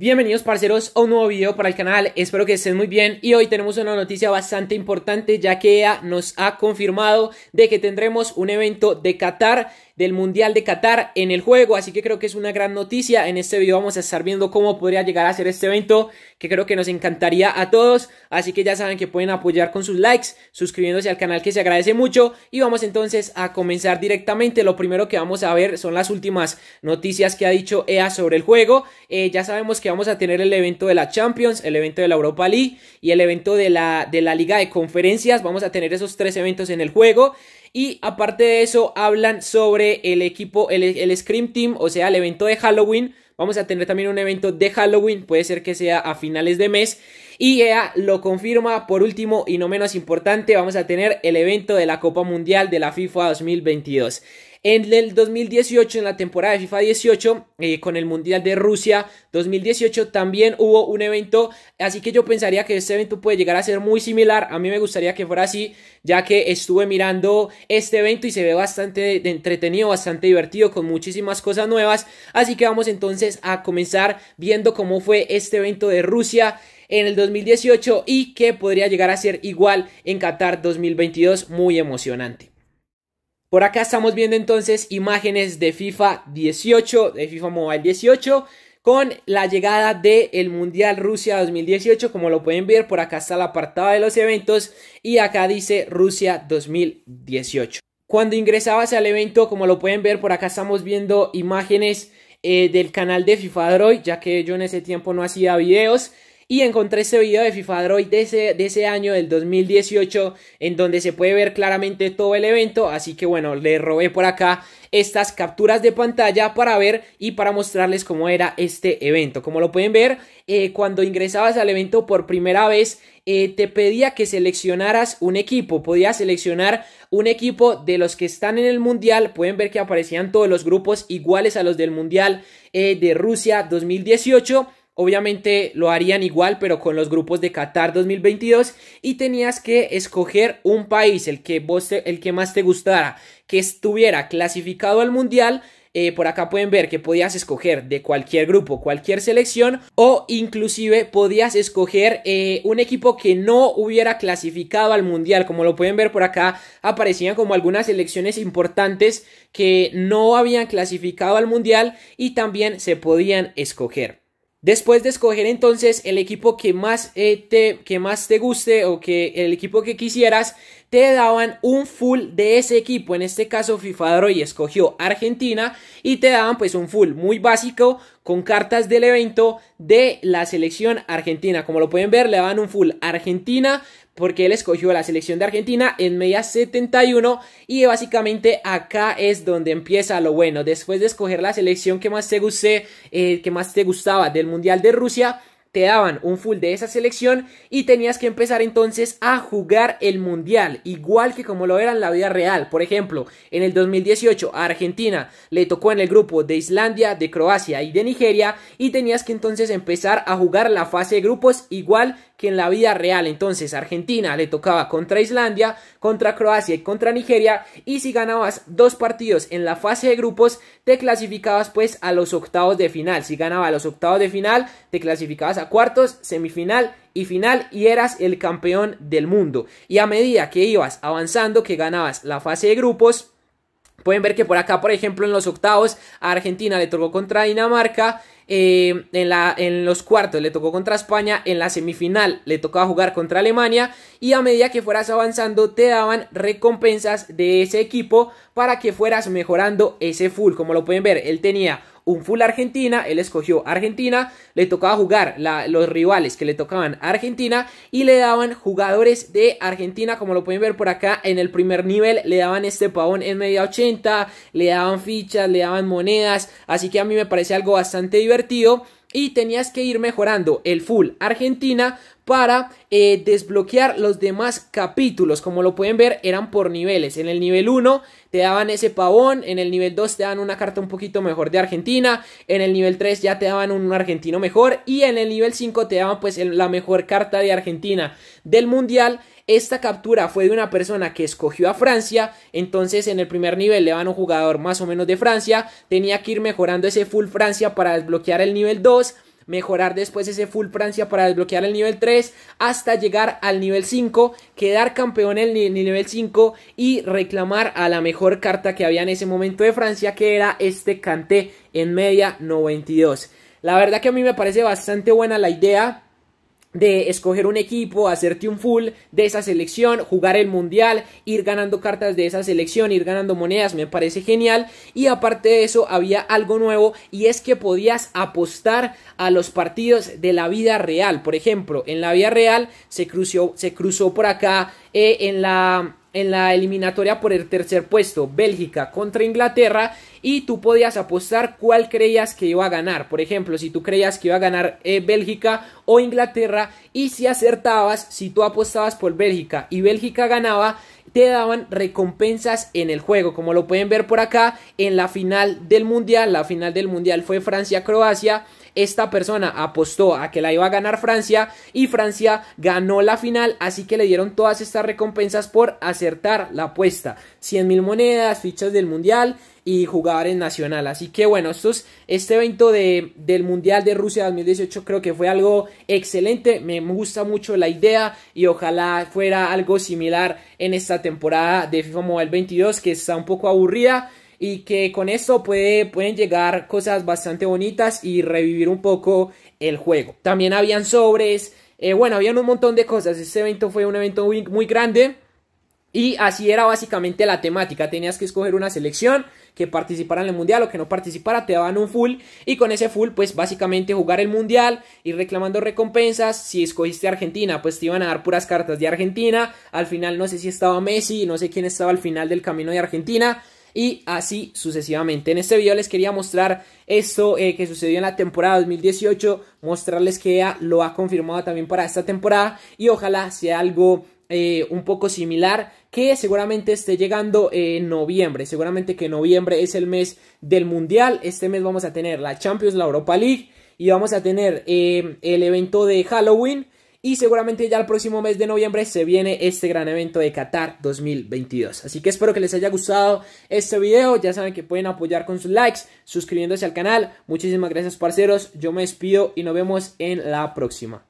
Bienvenidos parceros a un nuevo video para el canal, espero que estén muy bien y hoy tenemos una noticia bastante importante ya que e nos ha confirmado de que tendremos un evento de Qatar del Mundial de Qatar en el juego, así que creo que es una gran noticia. En este video vamos a estar viendo cómo podría llegar a ser este evento, que creo que nos encantaría a todos, así que ya saben que pueden apoyar con sus likes, suscribiéndose al canal que se agradece mucho y vamos entonces a comenzar directamente. Lo primero que vamos a ver son las últimas noticias que ha dicho EA sobre el juego. Eh, ya sabemos que vamos a tener el evento de la Champions, el evento de la Europa League y el evento de la, de la Liga de Conferencias. Vamos a tener esos tres eventos en el juego. Y aparte de eso, hablan sobre el equipo, el, Scream Team, o sea, el evento de Halloween. Vamos a tener también un evento de Halloween, puede ser que sea a finales de mes. Y EA lo confirma, por último y no menos importante, vamos a tener el evento de la Copa Mundial de la FIFA 2022. En el 2018, en la temporada de FIFA 18, eh, con el Mundial de Rusia 2018, también hubo un evento. Así que yo pensaría que este evento puede llegar a ser muy similar. A mí me gustaría que fuera así, ya que estuve mirando este evento y se ve bastante entretenido, bastante divertido, con muchísimas cosas nuevas. Así que vamos entonces a comenzar viendo cómo fue este evento de Rusia en el 2018 y que podría llegar a ser igual en Qatar 2022. Muy emocionante. Por acá estamos viendo entonces imágenes de FIFA 18, de FIFA Mobile 18, con la llegada del Mundial Rusia 2018. Como lo pueden ver, por acá está el apartado de los eventos y acá dice Rusia 2018. Cuando ingresabas al evento, como lo pueden ver, por acá estamos viendo imágenes eh, del canal de FIFA Droid, ya que yo en ese tiempo no hacía videos. Y encontré este video de FIFA Droid de ese, año, del 2018, en donde se puede ver claramente todo el evento. Así que bueno, le robé por acá estas capturas de pantalla para ver y para mostrarles cómo era este evento. Como lo pueden ver, eh, cuando ingresabas al evento por primera vez, eh, te pedía que seleccionaras un equipo. Podías seleccionar un equipo de los que están en el Mundial. Pueden ver que aparecían todos los grupos iguales a los del Mundial eh, de Rusia 2018 Obviamente lo harían igual, pero con los grupos de Qatar 2022 y tenías que escoger un país, el que, vos el que más te gustara, que estuviera clasificado al Mundial. Eh, por acá pueden ver que podías escoger de cualquier grupo, cualquier selección o inclusive podías escoger eh, un equipo que no hubiera clasificado al mundial. Como lo pueden ver por acá, aparecían como algunas selecciones importantes que no habían clasificado al mundial y también se podían escoger. Después de escoger entonces el equipo que más, eh, te, que más te guste o que el equipo que quisieras, te daban un full de ese equipo. En este caso FIFA Droid escogió Argentina y te daban pues un full muy básico con cartas del evento de la selección argentina. Como lo pueden ver, le daban un full Argentina, porque él escogió la selección de Argentina en media 71 y básicamente acá es donde empieza lo bueno. Después de escoger la selección que más te guste, eh, que más te gustaba del Mundial de Rusia, te daban un full de esa selección y tenías que empezar entonces a jugar el mundial, igual que como lo era en la vida real. Por ejemplo, en el 2018 a Argentina le tocó en el grupo de Islandia, de Croacia y de Nigeria y tenías que entonces empezar a jugar la fase de grupos igual que en la vida real. Entonces Argentina le tocaba contra Islandia, contra Croacia y contra Nigeria. Y si ganabas dos partidos en la fase de grupos, te clasificabas pues a los octavos de final. Si ganabas los octavos de final, te clasificabas a cuartos, semifinal y final y eras el campeón del mundo. Y a medida que ibas avanzando, que ganabas la fase de grupos, Pueden ver que por acá, por ejemplo, en los octavos a Argentina le tocó contra Dinamarca, eh, en, la, en los cuartos le tocó contra España, en la semifinal le tocaba jugar contra Alemania y a medida que fueras avanzando te daban recompensas de ese equipo para que fueras mejorando ese full. Como lo pueden ver, él tenía un full Argentina, él escogió Argentina, le tocaba jugar los rivales que le tocaban Argentina y le daban jugadores de Argentina, como lo pueden ver por acá en el primer nivel, le daban este pavón en media 80, le daban fichas, le daban monedas, así que a mí me parece algo bastante divertido y tenías que ir mejorando el full Argentina para eh, desbloquear los demás capítulos. Como lo pueden ver, eran por niveles. En el nivel 1 te daban ese pavón, en el nivel 2 te daban una carta un poquito mejor de Argentina, en el nivel 3 ya te daban un argentino mejor y en el nivel 5 te daban pues la mejor carta de Argentina del Mundial esta captura fue de una persona que escogió a Francia, entonces en el primer nivel le van un jugador más o menos de Francia, tenía que ir mejorando ese full Francia para desbloquear el nivel 2 mejorar después ese full Francia para desbloquear el nivel 3 hasta llegar al nivel 5, quedar campeón en el nivel 5 y reclamar a la mejor carta que había en ese momento de Francia que era este Canté en media 92. La verdad que a mí me parece bastante buena la idea de escoger un equipo, hacerte un full de esa selección, jugar el mundial, ir ganando cartas de esa selección, ir ganando monedas, me parece genial. Y aparte de eso, había algo nuevo y es que podías apostar a los partidos de la vida real. Por ejemplo, en la vida real se cruzó, se cruzó por acá eh, en la en la eliminatoria por el tercer puesto, Bélgica contra Inglaterra, y tú podías apostar cuál creías que iba a ganar. Por ejemplo, si tú creías que iba a ganar eh, Bélgica o Inglaterra, y si acertabas, si tú apostabas por Bélgica y Bélgica ganaba, te daban recompensas en el juego. Como lo pueden ver por acá, en la final del Mundial, la final del Mundial fue Francia-Croacia esta persona apostó a que la iba a ganar Francia y Francia ganó la final, así que le dieron todas estas recompensas por acertar la apuesta. 100 mil monedas, fichas del Mundial y jugadores nacionales. Así que bueno, estos, este evento del Mundial de Rusia 2018 creo que fue algo excelente. Me gusta mucho la idea y ojalá fuera algo similar en esta temporada de FIFA Mobile 22 que está un poco aburrida y que con esto pueden llegar cosas bastante bonitas y revivir un poco el juego. También habían sobres, eh, bueno, habían un montón de cosas. Este evento fue un evento muy, muy grande. Y así era básicamente la temática. Tenías que escoger una selección que participara en el mundial o que no participara, te daban un full. Y con ese full, pues básicamente jugar el mundial, Y reclamando recompensas. Si escogiste Argentina, pues te iban a dar puras cartas de Argentina. Al final, no sé si estaba Messi, no sé quién estaba al final del camino de Argentina y así sucesivamente. En este video les quería mostrar esto eh, que sucedió en la temporada 2018, mostrarles que ya e lo ha confirmado también para esta temporada y ojalá sea algo eh, un poco similar que seguramente esté llegando en noviembre. Seguramente que noviembre es el mes del Mundial. Este mes vamos a tener la Champions, la Europa League y vamos a tener eh, el evento de Halloween y seguramente ya el próximo mes de noviembre se viene este gran evento de Qatar 2022. Así que espero que les haya gustado este video. Ya saben que pueden apoyar con sus likes, suscribiéndose al canal. Muchísimas gracias parceros. Yo me despido y nos vemos en la próxima.